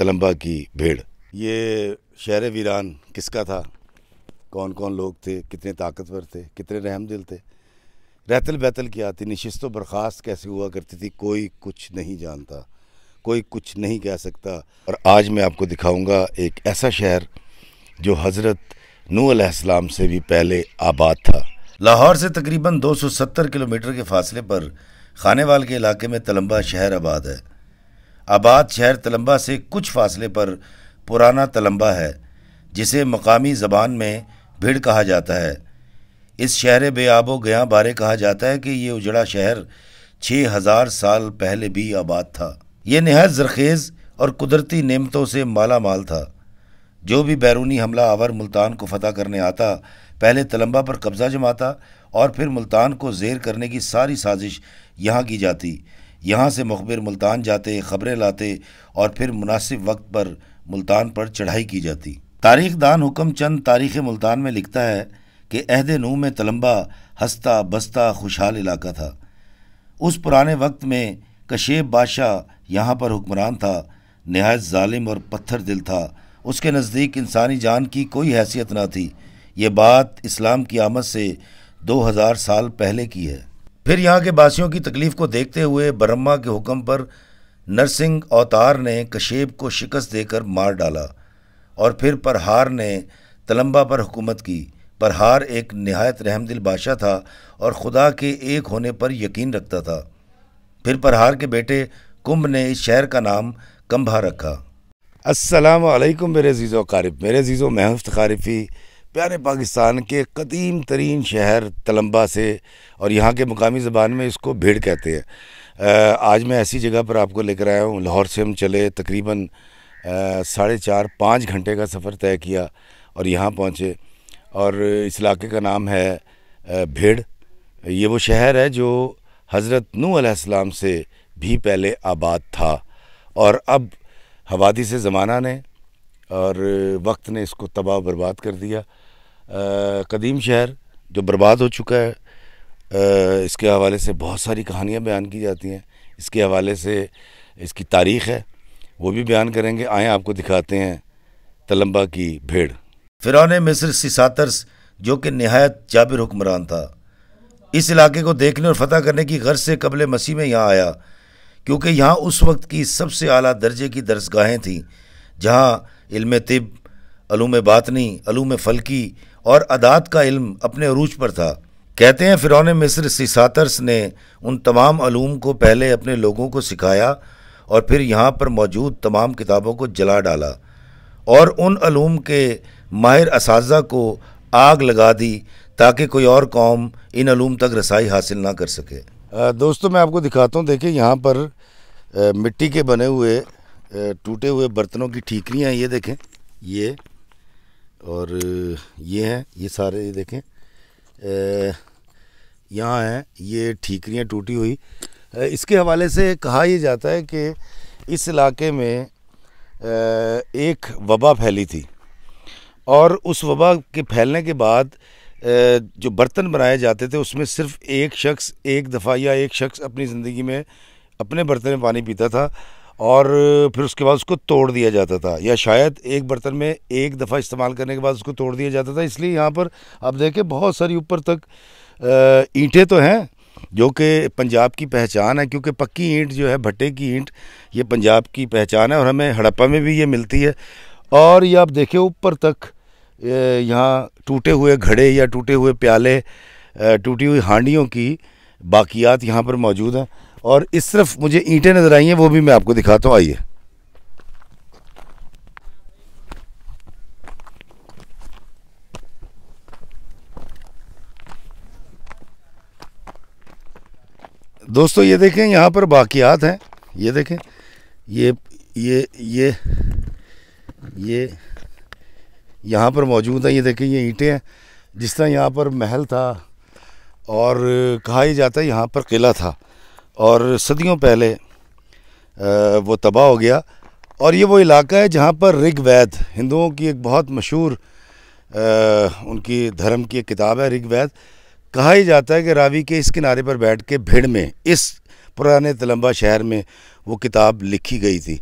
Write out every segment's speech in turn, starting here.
तलम्बा की भीड़ ये शहर वीरान किसका था कौन कौन लोग थे कितने ताकतवर थे कितने रहम दिल थे रहतल बैतल की आती नशस्त बर्खास्त कैसे हुआ करती थी कोई कुछ नहीं जानता कोई कुछ नहीं कह सकता और आज मैं आपको दिखाऊंगा एक ऐसा शहर जो हज़रत नू अलैहिस्सलाम से भी पहले आबाद था लाहौर से तकरीबन 270 किलोमीटर के फासले पर खानेवाल के इलाके में तलम्बा शहर आबाद है आबाद शहर तलंबा से कुछ फासले पर पुराना तलंबा है जिसे मकामी ज़बान में भीड़ कहा जाता है इस शहर बेआबो गया बारे कहा जाता है कि ये उजड़ा शहर छः हज़ार साल पहले भी आबाद था ये नहायत जरखेज़ और कुदरती नेमतों से माला माल था जो भी बैरूनी हमला आवर मुल्तान को फतह करने आता पहले तलंबा पर कब्ज़ा जमाता और फिर मुल्तान को जेर करने की सारी साजिश यहाँ की जाती यहाँ से मुखबिर मुल्तान जाते ख़बरें लाते और फिर मुनासिब वक्त पर मुल्तान पर चढ़ाई की जाती तारीख दान हुक्म चंद तारीख़ मुल्तान में लिखता है कि अहद नू में तलम्बा हस्ता बस्ता खुशहाल इलाका था उस पुराने वक्त में कशेब बादशाह यहाँ पर हुक्मरान था नहायत ालिम और पत्थर दिल था उसके नज़दीक इंसानी जान की कोई हैसियत ना थी ये बात इस्लाम की आमद से दो हज़ार साल पहले की है फिर यहाँ के बासियों की तकलीफ को देखते हुए ब्रह्मा के हुक्म पर नरसिंह अवतार ने कशेब को शिकस्त देकर मार डाला और फिर परहार ने तलम्बा पर हुकूमत की परहार एक नहायत रहमदिल बादशाह था और खुदा के एक होने पर यकीन रखता था फिर परहार के बेटे कुंभ ने इस शहर का नाम कंभा रखा अस्सलाम मेरे जीज़ो मेरे जीज़ो मैं इफ्तारिफ़ी प्यारे पाकिस्तान के कदीम तरीन शहर तलम्बा से और यहाँ के मुकामी ज़बान में इसको भीड़ कहते हैं आज मैं ऐसी जगह पर आपको लेकर आया हूँ लाहौर से हम चले तकरीबन साढ़े चार पाँच घंटे का सफ़र तय किया और यहाँ पहुँचे और इस इलाके का नाम है भीड़ ये वो शहर है जो हज़रत नूसम से भी पहले आबाद था और अब हवादी से ज़माना ने और वक्त ने इसको तबाह बर्बाद कर दिया कदीम शहर जो बर्बाद हो चुका है आ, इसके हवाले से बहुत सारी कहानियाँ बयान की जाती हैं इसके हवाले से इसकी तारीख़ है वो भी बयान करेंगे आए आपको दिखाते हैं तलम्बा की भेड़ फिर मिस्र सिसातर्स जो कि नहायत जाबिर हुक्मरान था इस इलाके को देखने और फतह करने की गर्ज से कबल मसीह में यहाँ आया क्योंकि यहाँ उस वक्त की सबसे अली दर्जे की दरसगाहें थीं जहाँ इल्म तिब अलूम बातनी अलूम फ़लकी और अदात का इल्म अपने अरूज पर था कहते हैं फ़िरौन मिस्र सिसातर्स ने उन तमाम अलूम को पहले अपने लोगों को सिखाया और फिर यहाँ पर मौजूद तमाम किताबों को जला डाला और उन अलूम के माहिर इस को आग लगा दी ताकि कोई और कौम इन अलूम तक रसाई हासिल ना कर सके दोस्तों मैं आपको दिखाता हूँ देखिए यहाँ पर मिट्टी के बने हुए टूटे हुए बर्तनों की ठीकरियाँ ये देखें ये और ये हैं ये सारे ये देखें यहाँ हैं ये ठीकरियाँ टूटी हुई इसके हवाले से कहा यह जाता है कि इस इलाके में एक वबा फैली थी और उस वबा के फैलने के बाद जो बर्तन बनाए जाते थे उसमें सिर्फ एक शख्स एक दफ़ा या एक शख्स अपनी ज़िंदगी में अपने बर्तन में पानी पीता था और फिर उसके बाद उसको तोड़ दिया जाता था या शायद एक बर्तन में एक दफ़ा इस्तेमाल करने के बाद उसको तोड़ दिया जाता था इसलिए यहाँ पर आप देखें बहुत सारी ऊपर तक ईंटें तो हैं जो कि पंजाब की पहचान है क्योंकि पक्की ईंट जो है भट्टे की ईंट ये पंजाब की पहचान है और हमें हड़प्पा में भी ये मिलती है और ये आप देखें ऊपर तक यहाँ टूटे हुए घड़े या टूटे हुए प्याले टूटी हुई हांडियों की बाकियात यहाँ पर मौजूद हैं और इस तरफ मुझे ईंटें नज़र आई हैं वो भी मैं आपको दिखाता हूँ आइए दोस्तों ये देखें यहाँ पर बाकियात हैं ये देखें ये ये ये ये यहाँ पर मौजूद हैं ये देखें ये ईंटें हैं जिस तरह यहाँ पर महल था और कहा ही जाता है यहाँ पर किला था और सदियों पहले वो तबाह हो गया और ये वो इलाका है जहाँ पर वैद हिंदुओं की एक बहुत मशहूर उनकी धर्म की एक किताब है वैद कहा ही जाता है कि रावी के इस किनारे पर बैठ के भीड़ में इस पुराने तलंबा शहर में वो किताब लिखी गई थी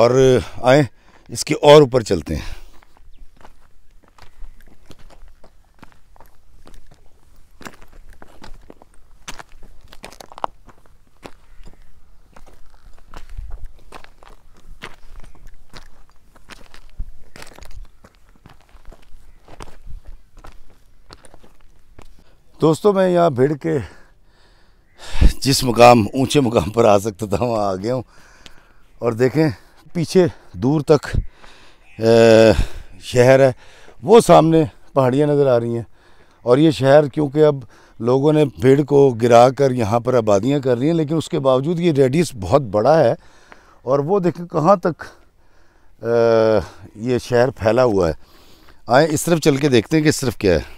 और आए इसके और ऊपर चलते हैं दोस्तों मैं यहाँ भिड़ के जिस मुकाम ऊंचे मुकाम पर आ सकता था वहाँ आ गया हूँ और देखें पीछे दूर तक शहर है वो सामने पहाड़ियाँ नज़र आ रही हैं और ये शहर क्योंकि अब लोगों ने भीड़ को गिरा कर यहाँ पर आबादियाँ कर रही हैं लेकिन उसके बावजूद ये रेडियस बहुत बड़ा है और वो देखें कहाँ तक आ, ये शहर फैला हुआ है आए इस तरफ चल के देखते हैं कि इस तरफ क्या है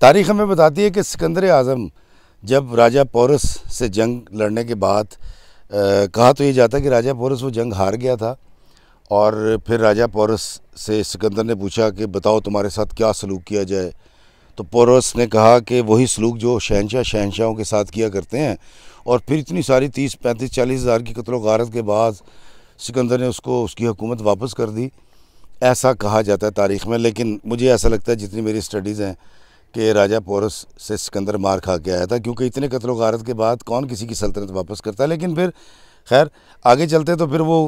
तारीख़ हमें बताती है कि सिकंदर आज़म जब राजा पोरस से जंग लड़ने के बाद आ, कहा तो ये जाता कि राजा पोरस वो जंग हार गया था और फिर राजा पोरस से सिकंदर ने पूछा कि बताओ तुम्हारे साथ क्या सलूक किया जाए तो पोरस ने कहा कि वही सलूक जो शहनशाह शहनशाहों के साथ किया करते हैं और फिर इतनी सारी तीस पैंतीस चालीस हज़ार की कतलो गारत के बाद सिकंदर ने उसको उसकी हुकूमत वापस कर दी ऐसा कहा जाता है तारीख़ में लेकिन मुझे ऐसा लगता है जितनी मेरी स्टडीज़ हैं कि राजा पोरस से सिकंदर मार खा के आया था क्योंकि इतने कत्ल गारत के बाद कौन किसी की सल्तनत वापस करता है लेकिन फिर खैर आगे चलते तो फिर वो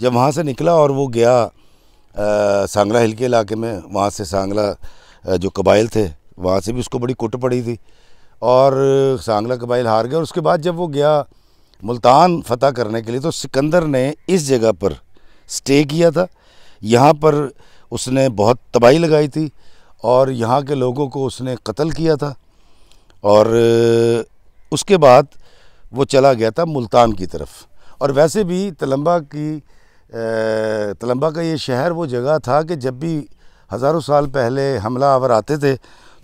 जब वहाँ से निकला और वो गया आ, सांगला हिल के इलाके में वहाँ से सांगला जो कबाइल थे वहाँ से भी उसको बड़ी कुट पड़ी थी और सांगला कबाइल हार गया और उसके बाद जब वो गया मुल्तान फतह करने के लिए तो सिकंदर ने इस जगह पर स्टे किया था यहाँ पर उसने बहुत तबाही लगाई थी और यहाँ के लोगों को उसने कत्ल किया था और उसके बाद वो चला गया था मुल्तान की तरफ और वैसे भी तलंबा की तलंबा का ये शहर वो जगह था कि जब भी हज़ारों साल पहले हमला आवर आते थे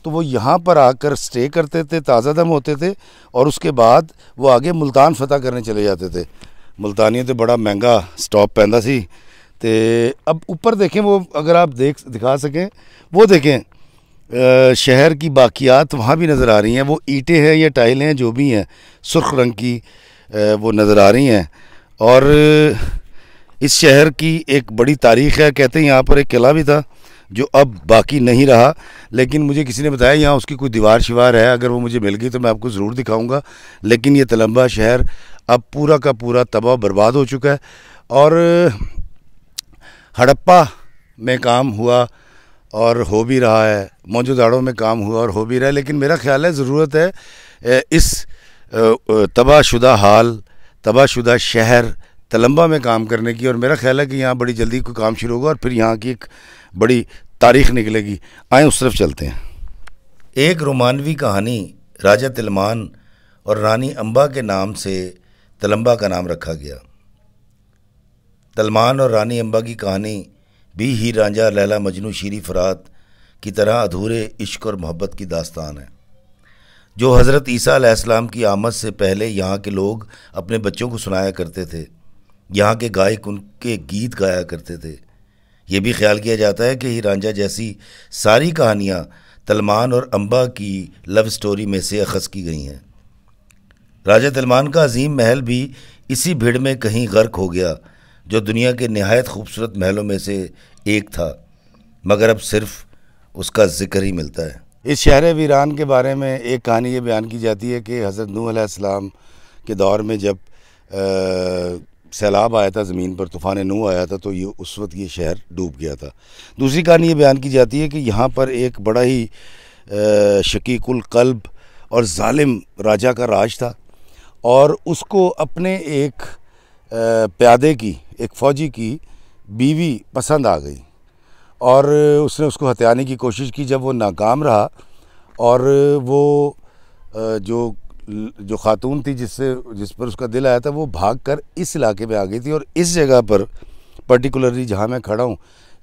तो वो यहाँ पर आकर स्टे करते थे ताज़ा दम होते थे और उसके बाद वो आगे मुल्तान फतह करने चले जाते थे मुल्तानी तो बड़ा महंगा स्टॉप पैदा सी तो अब ऊपर देखें वो अगर आप देख दिखा सकें वो देखें शहर की बाकियात वहाँ भी नज़र आ रही हैं वो ईटें हैं या टाइलें हैं जो भी हैं सुर्ख रंग की वो नज़र आ रही हैं और इस शहर की एक बड़ी तारीख़ है कहते हैं यहाँ पर एक किला भी था जो अब बाकी नहीं रहा लेकिन मुझे किसी ने बताया यहाँ उसकी कोई दीवार शिवार है अगर वो मुझे मिल गई तो मैं आपको ज़रूर दिखाऊंगा लेकिन ये तलम्बा शहर अब पूरा का पूरा तबाह बर्बाद हो चुका है और हड़प्पा में काम हुआ और हो भी रहा है मौजूदाड़ों में काम हुआ और हो भी रहा है लेकिन मेरा ख्याल है ज़रूरत है इस तबाहशुदा हाल तबाहशुदा शहर तलंबा में काम करने की और मेरा ख्याल है कि यहाँ बड़ी जल्दी कोई काम शुरू होगा और फिर यहाँ की एक बड़ी तारीख निकलेगी आए उस तरफ चलते हैं एक रोमानवी कहानी राजा तिलमान और रानी अम्बा के नाम से तलंबा का नाम रखा गया सलमान और रानी अम्बा की कहानी भी ही रांझा लैला मजनू शीरी फरात की तरह अधूरे इश्क और मोहब्बत की दास्तान है जो हज़रत ईसा की आमद से पहले यहाँ के लोग अपने बच्चों को सुनाया करते थे यहाँ के गायक उनके गीत गाया करते थे ये भी ख्याल किया जाता है कि ही रांझा जैसी सारी कहानियाँ तलमान और अम्बा की लव स्टोरी में से अखस की गई हैं राजा तलमान का अजीम महल भी इसी भीड़ में कहीं गर्क हो गया जो दुनिया के नहायत खूबसूरत महलों में से एक था मगर अब सिर्फ उसका जिक्र ही मिलता है इस शहर वीरान के बारे में एक कहानी ये बयान की जाती है कि हज़रत नूसम के दौर में जब सैलाब आया था ज़मीन पर तूफ़ान नू आया था तो ये उस वक्त ये शहर डूब गया था दूसरी कहानी ये बयान की जाती है कि यहाँ पर एक बड़ा ही शकीकुल कल्ब और ालिम राजा का राज था और उसको अपने एक प्यादे की एक फ़ौजी की बीवी पसंद आ गई और उसने उसको हत्याने की कोशिश की जब वो नाकाम रहा और वो जो जो खातून थी जिससे जिस पर उसका दिल आया था वो भाग कर इस इलाके में आ गई थी और इस जगह पर पर्टिकुलरली जहाँ मैं खड़ा हूँ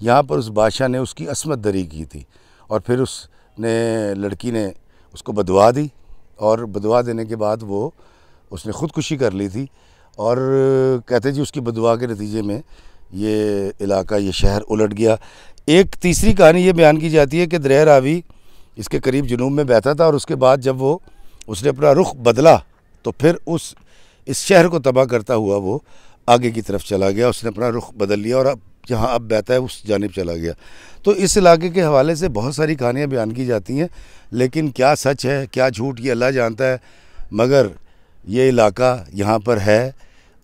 यहाँ पर उस बादशाह ने उसकी असमत दरी की थी और फिर उसने लड़की ने उसको बदवा दी और बदवा देने के बाद वो उसने ख़ुदकुशी कर ली थी और कहते जी उसकी बदवा के नतीजे में ये इलाका ये शहर उलट गया एक तीसरी कहानी ये बयान की जाती है कि दरह रावी इसके करीब जनूब में बहता था और उसके बाद जब वो उसने अपना रुख बदला तो फिर उस इस शहर को तबाह करता हुआ वो आगे की तरफ चला गया उसने अपना रुख बदल लिया और अब जहाँ अब बहता है उस जानब चला गया तो इस इलाके के हवाले से बहुत सारी कहानियाँ बयान की जाती हैं लेकिन क्या सच है क्या झूठ ये अल्लाह जानता है मगर ये इलाका यहाँ पर है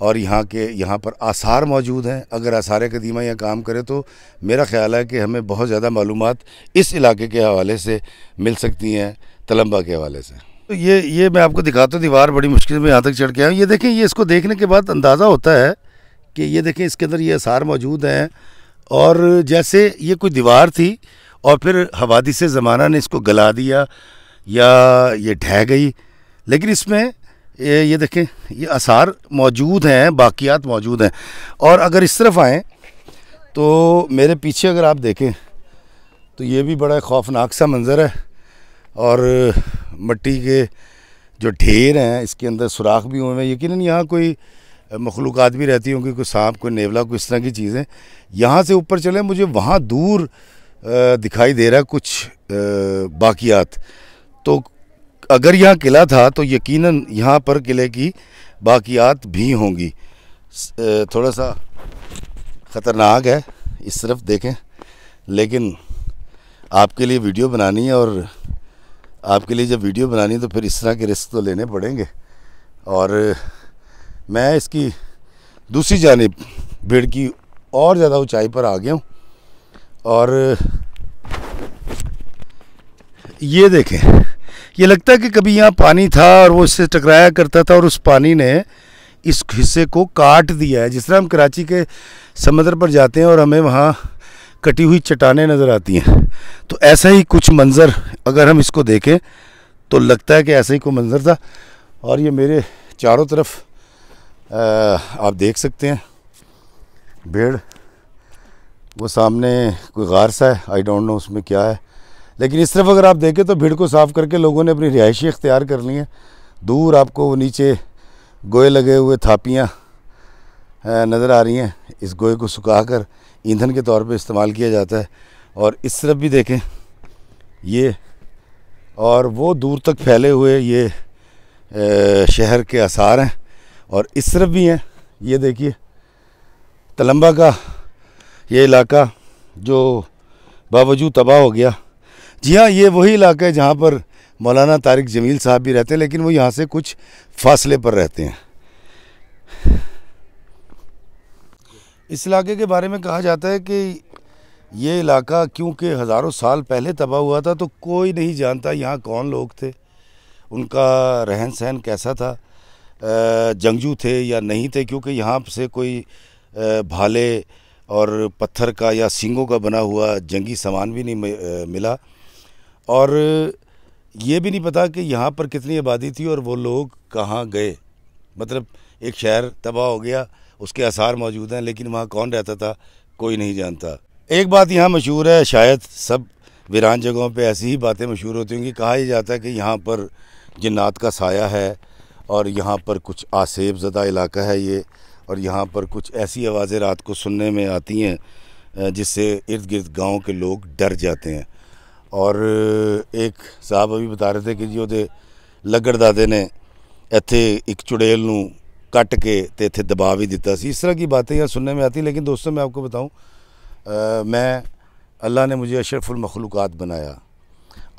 और यहाँ के यहाँ पर आसार मौजूद हैं अगर आसार कदीमा यहाँ काम करे तो मेरा ख्याल है कि हमें बहुत ज़्यादा मालूम इस इलाके के हवाले से मिल सकती हैं तलम्बा के हवाले से तो ये ये मैं आपको दिखाता तो हूँ दीवार बड़ी मुश्किल में यहाँ तक चढ़ के आया ये देखें ये इसको देखने के बाद अंदाज़ा होता है कि ये देखें इसके अंदर ये आसार मौजूद हैं और जैसे ये कोई दीवार थी और फिर हवादी से ज़माना ने इसको गला दिया या ये ढह गई लेकिन इसमें ये ये देखें ये आसार मौजूद हैं बाकियात मौजूद हैं और अगर इस तरफ आएँ तो मेरे पीछे अगर आप देखें तो ये भी बड़ा खौफनाक सा मंज़र है और मट्टी के जो ढेर हैं इसके अंदर सुराख भी हुए हैं यकीन यहाँ कोई मखलूक भी रहती होंगी कोई सांप कोई नेवला कोई इस तरह की चीज़ें यहाँ से ऊपर चले मुझे वहाँ दूर दिखाई दे रहा है कुछ बाकियात तो अगर यहाँ किला था तो यकीनन यहाँ पर किले की बाकियात भी होंगी थोड़ा सा ख़तरनाक है इस तरफ देखें लेकिन आपके लिए वीडियो बनानी है और आपके लिए जब वीडियो बनानी है तो फिर इस तरह के रिस्क तो लेने पड़ेंगे और मैं इसकी दूसरी जानब भीड़ की और ज़्यादा ऊंचाई पर आ गया हूँ और ये देखें ये लगता है कि कभी यहाँ पानी था और वो इससे टकराया करता था और उस पानी ने इस हिस्से को काट दिया है जिस तरह हम कराची के समंदर पर जाते हैं और हमें वहाँ कटी हुई चट्टाने नज़र आती हैं तो ऐसा ही कुछ मंज़र अगर हम इसको देखें तो लगता है कि ऐसा ही कोई मंज़र था और ये मेरे चारों तरफ आ, आप देख सकते हैं भीड़ वो सामने कोई गार सा है आई डोंट नो उसमें क्या है लेकिन इस तरफ अगर आप देखें तो भीड़ को साफ़ करके लोगों ने अपनी रिहाइशी इख्तियार कर ली है दूर आपको वो नीचे गोए लगे हुए थापियाँ नज़र आ रही हैं इस गोए को सुखा कर ईंधन के तौर पर इस्तेमाल किया जाता है और इस तरफ भी देखें ये और वो दूर तक फैले हुए ये शहर के आसार हैं और इस तरफ भी हैं ये देखिए तलंबा का ये इलाका जो बावजूद तबाह हो गया जी हाँ ये वही इलाका है जहाँ पर मौलाना तारिक जमील साहब भी रहते हैं लेकिन वो यहाँ से कुछ फासले पर रहते हैं इस इलाके के बारे में कहा जाता है कि ये इलाका क्योंकि हज़ारों साल पहले तबाह हुआ था तो कोई नहीं जानता यहाँ कौन लोग थे उनका रहन सहन कैसा था जंगजू थे या नहीं थे क्योंकि यहाँ से कोई भाले और पत्थर का या सींगों का बना हुआ जंगी सामान भी नहीं मिला और ये भी नहीं पता कि यहाँ पर कितनी आबादी थी और वो लोग कहाँ गए मतलब एक शहर तबाह हो गया उसके आसार मौजूद हैं लेकिन वहाँ कौन रहता था कोई नहीं जानता एक बात यहाँ मशहूर है शायद सब वीरान जगहों पे ऐसी ही बातें मशहूर होती होंगी कहा ही जाता है कि यहाँ पर जन्नात का साया है और यहाँ पर कुछ आसेब ज़दा इलाका है ये और यहाँ पर कुछ ऐसी आवाज़ें रात को सुनने में आती हैं जिससे इर्द गिर्द गाँव के लोग डर जाते हैं ਔਰ ਇੱਕ ਸਾਹਿਬ ਵੀ ਬਤਾ ਰਹੇ ਸੀ ਕਿ ਜੀ ਉਹਦੇ ਲੱਗੜ ਦਾਦੇ ਨੇ ਇੱਥੇ ਇੱਕ ਚੁੜੇਲ ਨੂੰ ਕੱਟ ਕੇ ਤੇ ਇੱਥੇ ਦਬਾ ਵੀ ਦਿੱਤਾ ਸੀ ਇਸ ਤਰ੍ਹਾਂ ਦੀ ਬਾਤਾਂ ਯਾ ਸੁਣਨੇ ਮੈਂ ਆਤੀ ਲੇਕਿਨ ਦੋਸਤੋ ਮੈਂ ਆਪਕੋ ਬਤਾਉਂ ਮੈਂ ਅੱਲਾ ਨੇ ਮੈਨੂੰ ਅਸ਼ਰਫੁਲ ਮਖਲੂਕਾਤ ਬਣਾਇਆ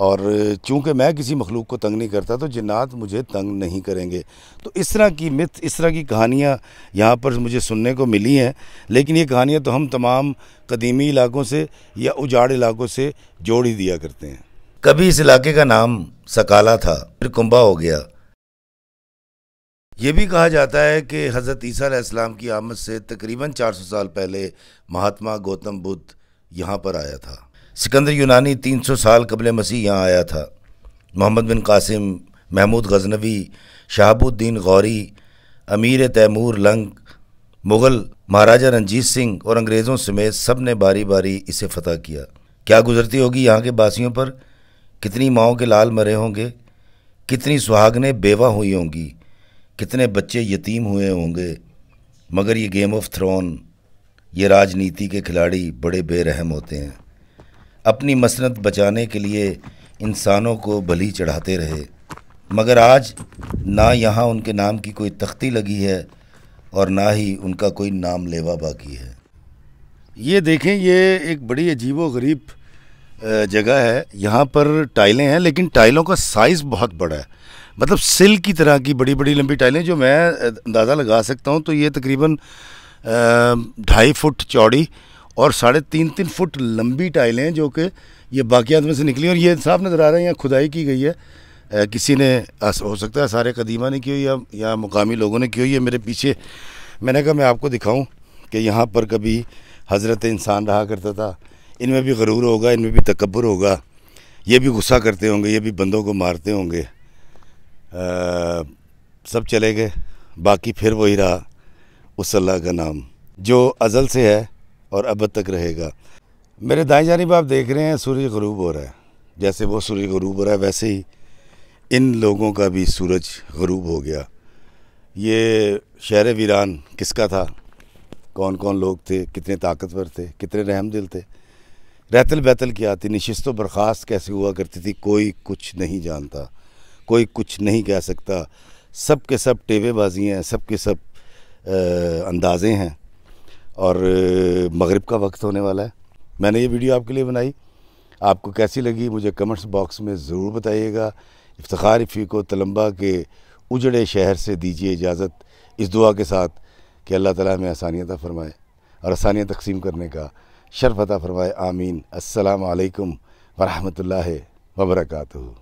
और चूंकि मैं किसी मखलूक को तंग नहीं करता तो जिन्नात मुझे तंग नहीं करेंगे तो इस तरह की मिथ इस तरह की कहानियाँ यहाँ पर मुझे सुनने को मिली हैं लेकिन ये कहानियाँ तो हम तमाम कदीमी इलाकों से या उजाड़ इलाकों से जोड़ ही दिया करते हैं कभी इस इलाके का नाम सकाला था फिर कुंबा हो गया ये भी कहा जाता है कि हज़रत ईसीम की आमद से तकरीबन 400 साल पहले महात्मा गौतम बुद्ध यहाँ पर आया था सिकंदर यूनानी 300 साल कबल मसीह यहाँ आया था मोहम्मद बिन कासिम महमूद गजनवी शहाबुद्दीन गौरी अमीर तैमूर लंग मुग़ल महाराजा रंजीत सिंह और अंग्रेज़ों समेत सब ने बारी बारी इसे फतह किया क्या गुजरती होगी यहाँ के बासियों पर कितनी माओं के लाल मरे होंगे कितनी सुहागने बेवा हुई होंगी कितने बच्चे यतीम हुए होंगे मगर ये गेम ऑफ थ्रोन ये राजनीति के खिलाड़ी बड़े बेरहम होते हैं अपनी मसनत बचाने के लिए इंसानों को बलि चढ़ाते रहे मगर आज ना यहाँ उनके नाम की कोई तख्ती लगी है और ना ही उनका कोई नाम लेवा बाकी है ये देखें ये एक बड़ी अजीब व गरीब जगह है यहाँ पर टाइलें हैं लेकिन टाइलों का साइज़ बहुत बड़ा है मतलब सिल की तरह की बड़ी बड़ी लंबी टाइलें जो मैं अंदाज़ा लगा सकता हूँ तो ये तकरीबन ढाई फुट चौड़ी और साढ़े तीन तीन फुट लंबी टाइलें जो कि ये बाकियात में से निकली और ये साफ नज़र आ रहा है यहाँ खुदाई की गई है आ, किसी ने हो सकता है सारे कदीमा ने की हुई या, या मुकामी लोगों ने की हुई है मेरे पीछे मैंने कहा मैं आपको दिखाऊँ कि यहाँ पर कभी हज़रत इंसान रहा करता था इनमें भी गरूर होगा इनमें भी तकबर होगा ये भी गुस्सा करते होंगे ये भी बंदों को मारते होंगे आ, सब चले गए बाकी फिर वही रहा उस अल्लाह का नाम जो अज़ल से है और अब तक रहेगा मेरे दाएं जानब आप देख रहे हैं सूर्य गरूब हो रहा है जैसे वो सूर्य गरूब हो रहा है वैसे ही इन लोगों का भी सूरज गरूब हो गया ये शहर वीरान किसका था कौन कौन लोग थे कितने ताकतवर थे कितने रहम दिल थे रहतल बैतल क्या थी नशस्त बर्खास्त कैसे हुआ करती थी कोई कुछ नहीं जानता कोई कुछ नहीं कह सकता सब के सब टेवेबाजी हैं सब के सब अंदाजे हैं और मगरिब का वक्त होने वाला है मैंने ये वीडियो आपके लिए बनाई आपको कैसी लगी मुझे कमेंट्स बॉक्स में ज़रूर बताइएगा इफ्तार इफ़ी को तलम्बा के उजड़े शहर से दीजिए इजाज़त इस दुआ के साथ कि अल्लाह ताला हमें आसानियत फरमाए और आसानियाँ तकसीम करने का शर्फ फरमाए आमीन अल्लाम आलकम वरहमतुल्लाह वबरकू